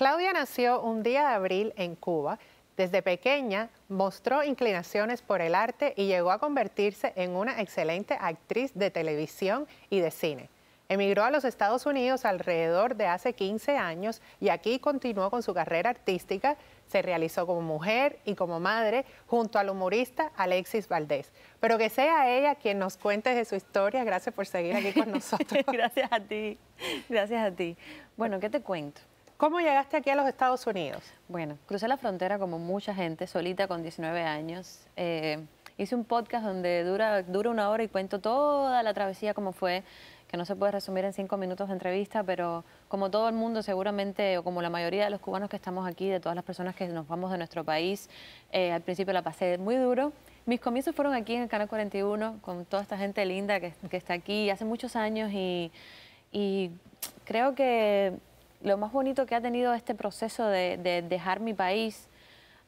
Claudia nació un día de abril en Cuba. Desde pequeña mostró inclinaciones por el arte y llegó a convertirse en una excelente actriz de televisión y de cine. Emigró a los Estados Unidos alrededor de hace 15 años y aquí continuó con su carrera artística. Se realizó como mujer y como madre junto al humorista Alexis Valdés. Pero que sea ella quien nos cuente de su historia. Gracias por seguir aquí con nosotros. Gracias a ti. Gracias a ti. Bueno, ¿qué te cuento? ¿Cómo llegaste aquí a los Estados Unidos? Bueno, crucé la frontera como mucha gente, solita con 19 años. Eh, hice un podcast donde dura, una hora y cuento toda la travesía como fue, que no se puede resumir en cinco minutos de entrevista, pero como todo el mundo seguramente, o como la mayoría de los cubanos que estamos aquí, de todas las personas que nos vamos de nuestro país, eh, al principio la pasé muy duro. Mis comienzos fueron aquí en el Canal 41, con toda esta gente linda que, está aquí hace muchos años y, y creo que lo más bonito que ha tenido este proceso de, dejar mi país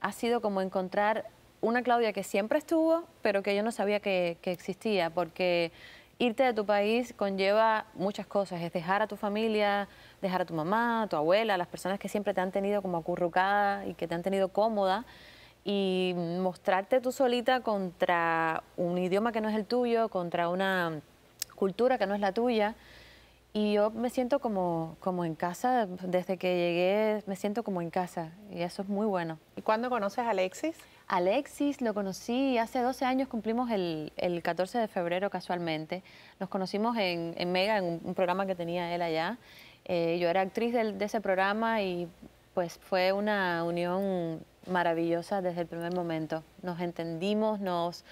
ha sido como encontrar una Claudia que siempre estuvo, pero que yo no sabía que, existía, porque irte de tu país conlleva muchas cosas, es dejar a tu familia, dejar a tu mamá, a tu abuela, a las personas que siempre te han tenido como acurrucada y que te han tenido cómoda, y mostrarte tú solita contra un idioma que no es el tuyo, contra una cultura que no es la tuya. Y yo me siento como, como en casa, desde que llegué me siento como en casa y eso es muy bueno. ¿Y cuándo conoces a Alexis? Alexis lo conocí hace 12 años, cumplimos el, el 14 de febrero casualmente. Nos conocimos en, Mega, en un, programa que tenía él allá. Eh, yo era actriz de ese programa y pues fue una unión maravillosa desde el primer momento. Nos entendimos, nos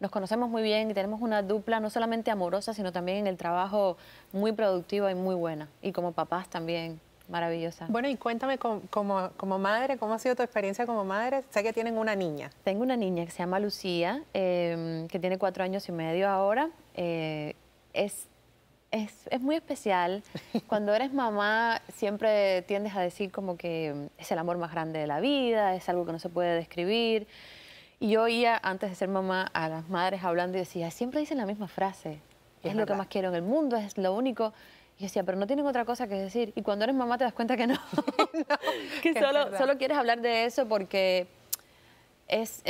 nos conocemos muy bien y tenemos una dupla no solamente amorosa, sino también en el trabajo muy productiva y muy buena. Y como papás también maravillosa. Bueno, y cuéntame como, como, madre, ¿cómo ha sido tu experiencia como madre? Sé que tienen una niña. Tengo una niña que se llama Lucía, em, que tiene cuatro años y medio ahora. Eh, es, es, es, muy especial. Cuando eres mamá, siempre tiendes a decir como que em, es el amor más grande de la vida, es algo que no se puede describir. Y yo oía, antes de ser mamá, a las madres hablando y decía, siempre dicen la misma frase. Es, lo que más quiero en el mundo, es lo único. Y decía, pero no tienen otra cosa que decir. Y cuando eres mamá te das cuenta que no. que, solo, solo quieres hablar de eso porque es,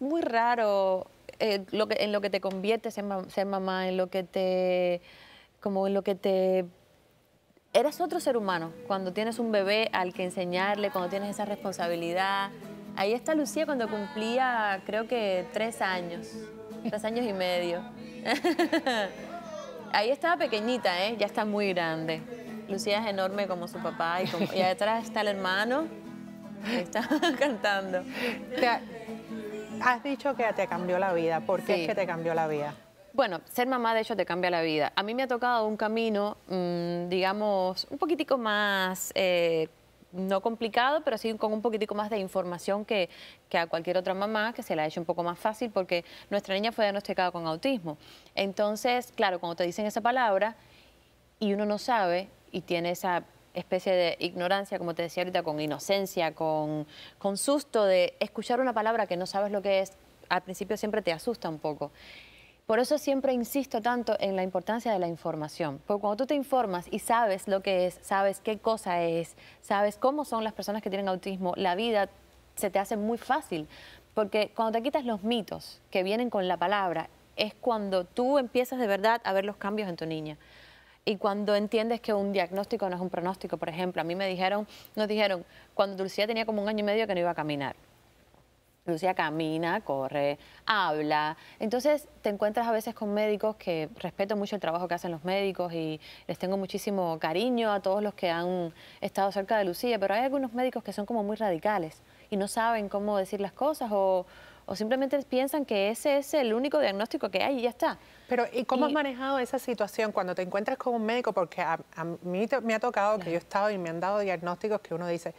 muy raro eh, lo que, en lo que te conviertes en ser mamá, en lo que te... como en lo que te... Eres otro ser humano cuando tienes un bebé al que enseñarle, cuando tienes esa responsabilidad. Ahí está Lucía cuando cumplía, creo que tres años, tres años y medio. Ahí estaba pequeñita, ¿eh? ya está muy grande. Lucía es enorme como su papá y, como... atrás está el hermano. Ahí está cantando. Has dicho que te cambió la vida. ¿Por qué es que te cambió la vida? Bueno, ser mamá de hecho te cambia la vida. A mí me ha tocado un camino, mm, digamos, un poquitico más eh, no complicado, pero sí con un poquitico más de información que, a cualquier otra mamá, que se la ha hecho un poco más fácil, porque nuestra niña fue diagnosticada con autismo. Entonces, claro, cuando te dicen esa palabra y uno no sabe y tiene esa especie de ignorancia, como te decía ahorita, con inocencia, con susto de escuchar una palabra que no sabes lo que es, al principio siempre te asusta un poco. Por eso siempre insisto tanto en la importancia de la información, porque cuando tú te informas y sabes lo que es, sabes qué cosa es, sabes cómo son las personas que tienen autismo, la vida se te hace muy fácil, porque cuando te quitas los mitos que vienen con la palabra, es cuando tú empiezas de verdad a ver los cambios en tu niña. Y cuando entiendes que un diagnóstico no es un pronóstico, por ejemplo, a mí me dijeron, nos dijeron, cuando Dulcía tenía como un año y medio que no iba a caminar. Lucía camina, corre, habla. Entonces te encuentras a veces con médicos que respeto mucho el trabajo que hacen los médicos y les tengo muchísimo cariño a todos los que han estado cerca de Lucía, pero hay algunos médicos que son como muy radicales y no saben cómo decir las cosas o, simplemente piensan que ese es el único diagnóstico que hay y ya está. Pero ¿y cómo has manejado esa situación cuando te encuentras con un médico? Porque a, mí me ha tocado que yo he estado y me han dado diagnósticos que uno dice,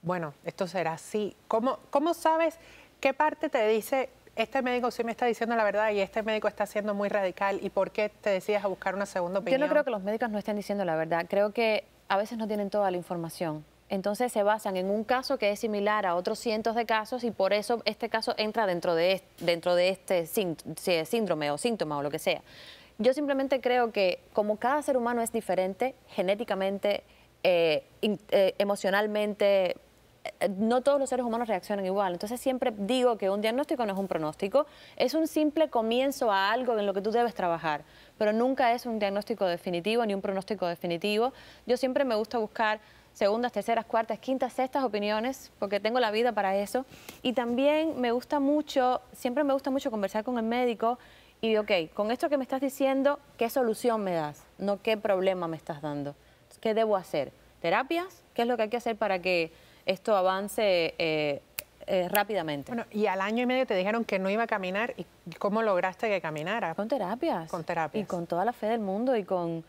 bueno, esto será así. cómo sabes? ¿Qué parte te dice, este médico sí me está diciendo la verdad y este médico está siendo muy radical y por qué te decides a buscar una segunda opinión? Yo no creo que los médicos no estén diciendo la verdad. Creo que a veces no tienen toda la información. Entonces se basan en un caso que es similar a otros cientos de casos y por eso este caso entra dentro de este, dentro de este síndrome o síntoma o lo que sea. Yo simplemente creo que como cada ser humano es diferente genéticamente, eh, eh, emocionalmente, no todos los seres humanos reaccionan igual. Entonces siempre digo que un diagnóstico no es un pronóstico, es un simple comienzo a algo en lo que tú debes trabajar, pero nunca es un diagnóstico definitivo ni un pronóstico definitivo. Yo siempre me gusta buscar segundas, terceras, cuartas, quintas, sextas opiniones, porque tengo la vida para eso. Y también me gusta mucho, siempre me gusta mucho conversar con el médico y ok, con esto que me estás diciendo, ¿qué solución me das? No qué problema me estás dando. ¿Qué debo hacer? ¿Terapias? ¿Qué es lo que hay que hacer para que esto avance eh, eh, rápidamente. Bueno, y al año y medio te dijeron que no iba a caminar. ¿Y cómo lograste que caminara? Con terapias. Con terapias. Y con toda la fe del mundo y con,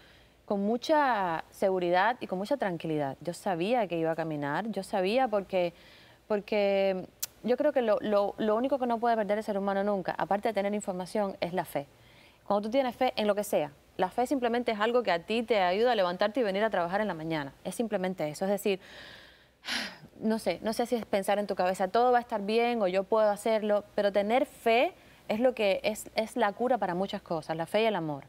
mucha seguridad y con mucha tranquilidad. Yo sabía que iba a caminar, yo sabía porque, porque yo creo que lo, lo único que no puede perder el ser humano nunca, aparte de tener información, es la fe. Cuando tú tienes fe en lo que sea, la fe simplemente es algo que a ti te ayuda a levantarte y venir a trabajar en la mañana. Es simplemente eso. Es decir, no sé, no sé si es pensar en tu cabeza, todo va a estar bien o yo puedo hacerlo, pero tener fe es lo que es, es la cura para muchas cosas, la fe y el amor.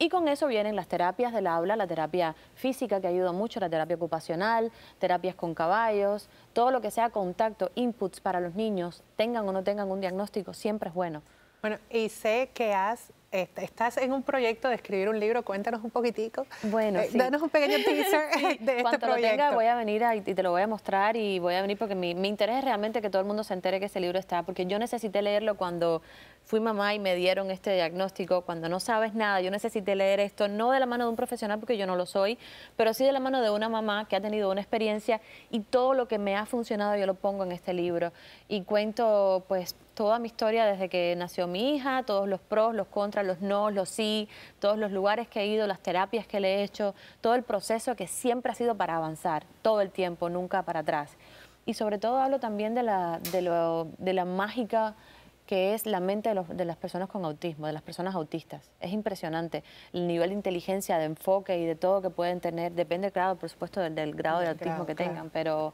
Y con eso vienen las terapias del habla, la terapia física que ayuda mucho, la terapia ocupacional, terapias con caballos, todo lo que sea contacto, inputs para los niños, tengan o no tengan un diagnóstico, siempre es bueno. Bueno, y sé que has este, estás en un proyecto de escribir un libro, cuéntanos un poquitico. Bueno, eh, sí. Danos un pequeño teaser de este proyecto. lo tenga voy a venir y te lo voy a mostrar y voy a venir porque mi, mi, interés es realmente que todo el mundo se entere que ese libro está, porque yo necesité leerlo cuando, fui mamá y me dieron este diagnóstico, cuando no sabes nada, yo necesité leer esto, no de la mano de un profesional porque yo no lo soy, pero sí de la mano de una mamá que ha tenido una experiencia y todo lo que me ha funcionado yo lo pongo en este libro y cuento pues toda mi historia desde que nació mi hija, todos los pros, los contras, los no, los sí, todos los lugares que he ido, las terapias que le he hecho, todo el proceso que siempre ha sido para avanzar, todo el tiempo, nunca para atrás. Y sobre todo hablo también de la, de de la mágica que es la mente de, las personas con autismo, de las personas autistas. Es impresionante el nivel de inteligencia, de enfoque y de todo que pueden tener. Depende, claro, por supuesto, del, grado de autismo que tengan, pero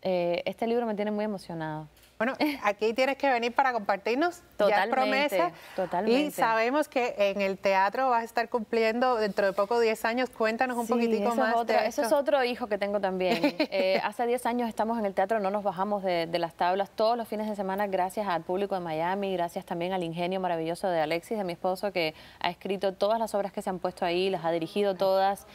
eh, este libro me tiene muy emocionado. Bueno, eh. aquí tienes que venir para compartirnos. Totalmente, promesa. Totalmente. Y sabemos que en el teatro vas a estar cumpliendo dentro de poco 10 años. Cuéntanos un poquitico eso más. Es otro, eso es otro hijo que tengo también. Eh, hace 10 años estamos en el teatro, no nos bajamos de, de, las tablas todos los fines de semana, gracias al público de Miami, gracias también al ingenio maravilloso de Alexis, de mi esposo, que ha escrito todas las obras que se han puesto ahí, las ha dirigido todas.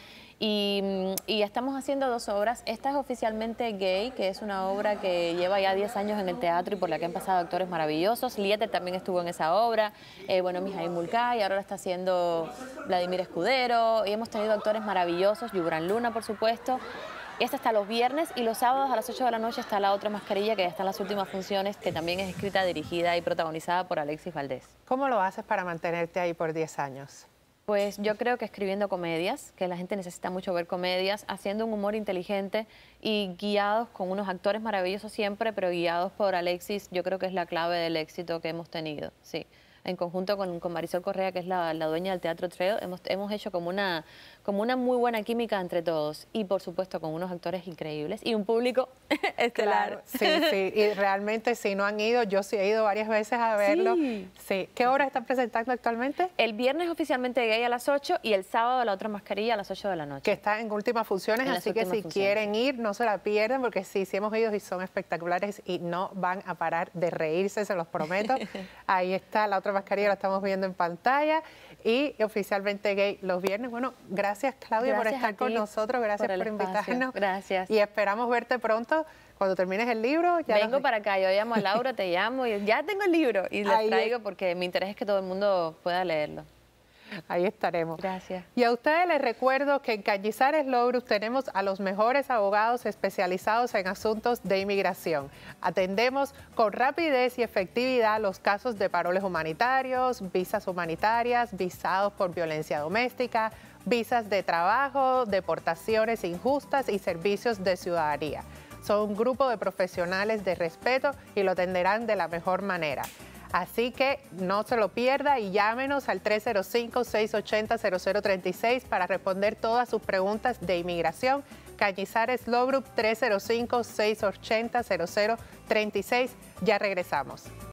Mm, y, estamos haciendo dos obras. Esta es oficialmente Gay, que es una obra que lleva ya 10 años en el teatro y por la que han pasado actores maravillosos. Liete también estuvo en esa obra. Eh, bueno, Mijail y ahora está haciendo Vladimir Escudero. Y hemos tenido actores maravillosos, Yubran Luna, por supuesto. Esta está los viernes y los sábados a las 8 de la noche está la otra mascarilla que ya está en las últimas funciones, que también es escrita, dirigida y protagonizada por Alexis Valdés. ¿Cómo lo haces para mantenerte ahí por 10 años? Pues yo creo que escribiendo comedias, que la gente necesita mucho ver comedias, haciendo un humor inteligente y guiados con unos actores maravillosos siempre, pero guiados por Alexis, yo creo que es la clave del éxito que hemos tenido, sí. En conjunto con, Marisol Correa, que es la, la dueña del Teatro Trail, hemos, hemos hecho como una, como una muy buena química entre todos y por supuesto con unos actores increíbles y un público estelar. sí, sí, y realmente si no han ido, yo sí he ido varias veces a verlo. Sí. ¿Qué obra están presentando actualmente? El viernes oficialmente gay a las 8 y el sábado la otra mascarilla a las 8 de la noche. Que está en últimas funciones, así que si quieren ir, no se la pierdan porque sí, sí hemos ido y son espectaculares y no van a parar de reírse, se los prometo. Ahí está la otra mascarilla, la estamos viendo en pantalla y oficialmente gay los viernes. Bueno, gracias gracias Claudia por estar con nosotros, gracias por, invitarnos. Gracias. Y esperamos verte pronto cuando termines el libro. Ya Vengo para acá, yo llamo a Laura, te llamo, y ya tengo el libro y les traigo porque mi interés es que todo el mundo pueda leerlo. Ahí estaremos. Gracias. Y a ustedes les recuerdo que en Callizares Logros... tenemos a los mejores abogados especializados en asuntos de inmigración. Atendemos con rapidez y efectividad los casos de paroles humanitarios, visas humanitarias, visados por violencia doméstica, visas de trabajo, deportaciones injustas y servicios de ciudadanía. Son un grupo de profesionales de respeto y lo atenderán de la mejor manera. Así que no se lo pierda y llámenos al 305-680-0036 para responder todas sus preguntas de inmigración. Cañizares Group, 305-680-0036. Ya regresamos.